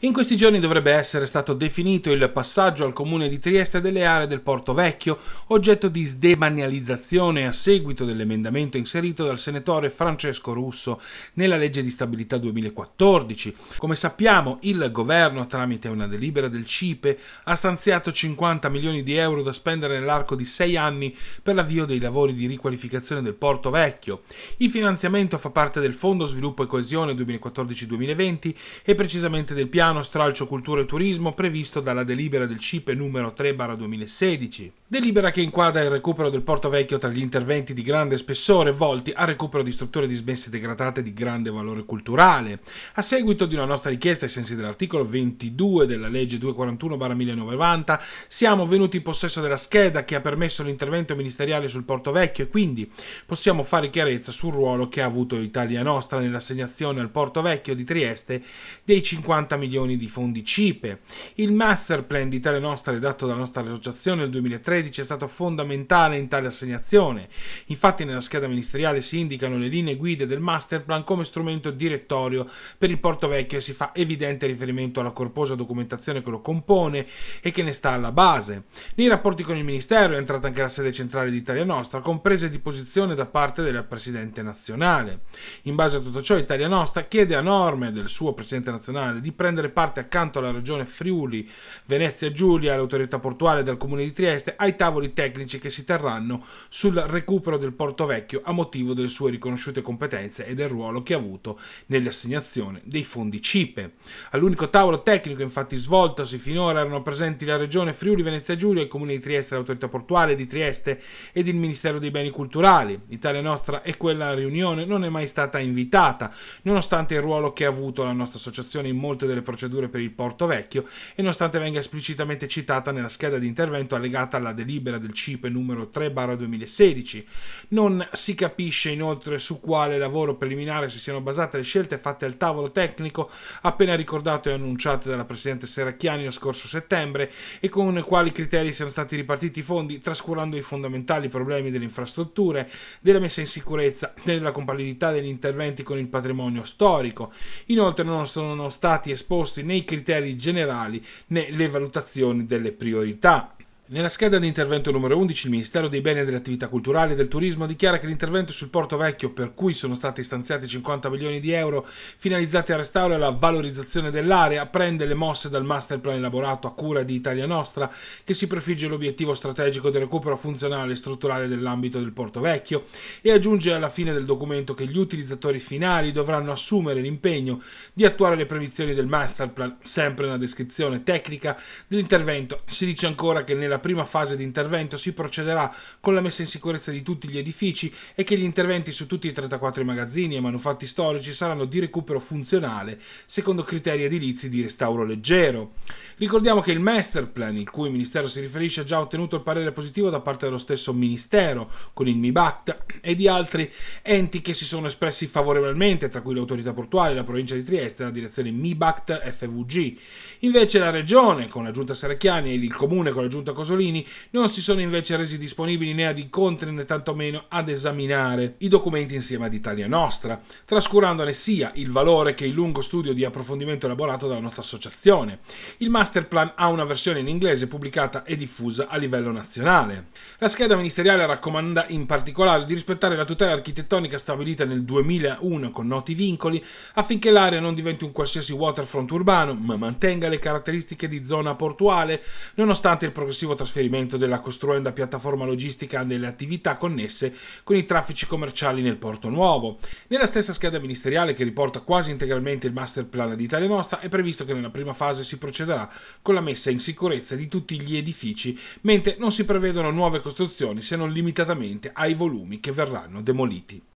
In questi giorni dovrebbe essere stato definito il passaggio al comune di Trieste delle aree del Porto Vecchio, oggetto di sdemanializzazione a seguito dell'emendamento inserito dal senatore Francesco Russo nella legge di stabilità 2014. Come sappiamo, il governo, tramite una delibera del CIPE, ha stanziato 50 milioni di euro da spendere nell'arco di sei anni per l'avvio dei lavori di riqualificazione del Porto Vecchio. Il finanziamento fa parte del Fondo Sviluppo e Coesione 2014-2020 e precisamente del piano piano stralcio cultura e turismo previsto dalla delibera del CIPE numero 3-2016 Delibera che inquadra il recupero del Porto Vecchio tra gli interventi di grande spessore volti al recupero di strutture dismesse degradate di grande valore culturale. A seguito di una nostra richiesta ai sensi dell'articolo 22 della legge 241-1990, siamo venuti in possesso della scheda che ha permesso l'intervento ministeriale sul Porto Vecchio e quindi possiamo fare chiarezza sul ruolo che ha avuto Italia Nostra nell'assegnazione al Porto Vecchio di Trieste dei 50 milioni di fondi CIPE. Il master plan di Italia Nostra redatto dalla nostra associazione nel 2013 2013 è stato fondamentale in tale assegnazione. Infatti nella scheda ministeriale si indicano le linee guida del masterplan come strumento direttorio per il Porto Vecchio e si fa evidente riferimento alla corposa documentazione che lo compone e che ne sta alla base. Nei rapporti con il Ministero è entrata anche la sede centrale di Italia Nostra, con prese di posizione da parte del Presidente nazionale. In base a tutto ciò Italia Nostra chiede a norme del suo Presidente nazionale di prendere parte accanto alla Regione Friuli, Venezia Giulia, all'autorità portuale del Comune di Trieste, ai tavoli tecnici che si terranno sul recupero del Porto Vecchio a motivo delle sue riconosciute competenze e del ruolo che ha avuto nell'assegnazione dei fondi CIPE. All'unico tavolo tecnico infatti svoltosi finora erano presenti la Regione Friuli Venezia Giulia, il Comune di Trieste, l'autorità portuale di Trieste ed il Ministero dei Beni Culturali. Italia Nostra e quella riunione non è mai stata invitata, nonostante il ruolo che ha avuto la nostra associazione in molte delle procedure per il Porto Vecchio e nonostante venga esplicitamente citata nella scheda di intervento allegata alla delibera del CIPE numero 3-2016. Non si capisce inoltre su quale lavoro preliminare si siano basate le scelte fatte al tavolo tecnico appena ricordato e annunciato dalla Presidente Seracchiani lo scorso settembre e con quali criteri siano stati ripartiti i fondi, trascurando i fondamentali problemi delle infrastrutture, della messa in sicurezza, della compatibilità degli interventi con il patrimonio storico. Inoltre non sono stati esposti né i criteri generali né le valutazioni delle priorità. Nella scheda di intervento numero 11 il Ministero dei Beni e delle Attività Culturali e del Turismo dichiara che l'intervento sul Porto Vecchio, per cui sono stati stanziati 50 milioni di euro finalizzati al restauro e alla valorizzazione dell'area, prende le mosse dal masterplan elaborato a cura di Italia Nostra, che si prefigge l'obiettivo strategico del recupero funzionale e strutturale dell'ambito del Porto Vecchio e aggiunge alla fine del documento che gli utilizzatori finali dovranno assumere l'impegno di attuare le previsioni del masterplan, sempre nella descrizione tecnica dell'intervento. Si dice ancora che nella nella prima fase di intervento si procederà con la messa in sicurezza di tutti gli edifici e che gli interventi su tutti i 34 magazzini e manufatti storici saranno di recupero funzionale secondo criteri edilizi di restauro leggero. Ricordiamo che il masterplan, il cui ministero si riferisce, ha già ottenuto il parere positivo da parte dello stesso ministero con il MIBACT e di altri enti che si sono espressi favorevolmente, tra cui l'autorità portuale, la provincia di Trieste, e la direzione MIBACT FVG. Invece la regione con la giunta Serracchiani e il comune con la giunta Così Rosolini non si sono invece resi disponibili né ad incontri né tantomeno ad esaminare i documenti insieme ad Italia Nostra, trascurandone sia il valore che il lungo studio di approfondimento elaborato dalla nostra associazione. Il master plan ha una versione in inglese pubblicata e diffusa a livello nazionale. La scheda ministeriale raccomanda in particolare di rispettare la tutela architettonica stabilita nel 2001 con noti vincoli affinché l'area non diventi un qualsiasi waterfront urbano, ma mantenga le caratteristiche di zona portuale, nonostante il progressivo trasferimento della costruenda piattaforma logistica nelle attività connesse con i traffici commerciali nel Porto Nuovo. Nella stessa scheda ministeriale che riporta quasi integralmente il master plan di Italia Nostra è previsto che nella prima fase si procederà con la messa in sicurezza di tutti gli edifici, mentre non si prevedono nuove costruzioni se non limitatamente ai volumi che verranno demoliti.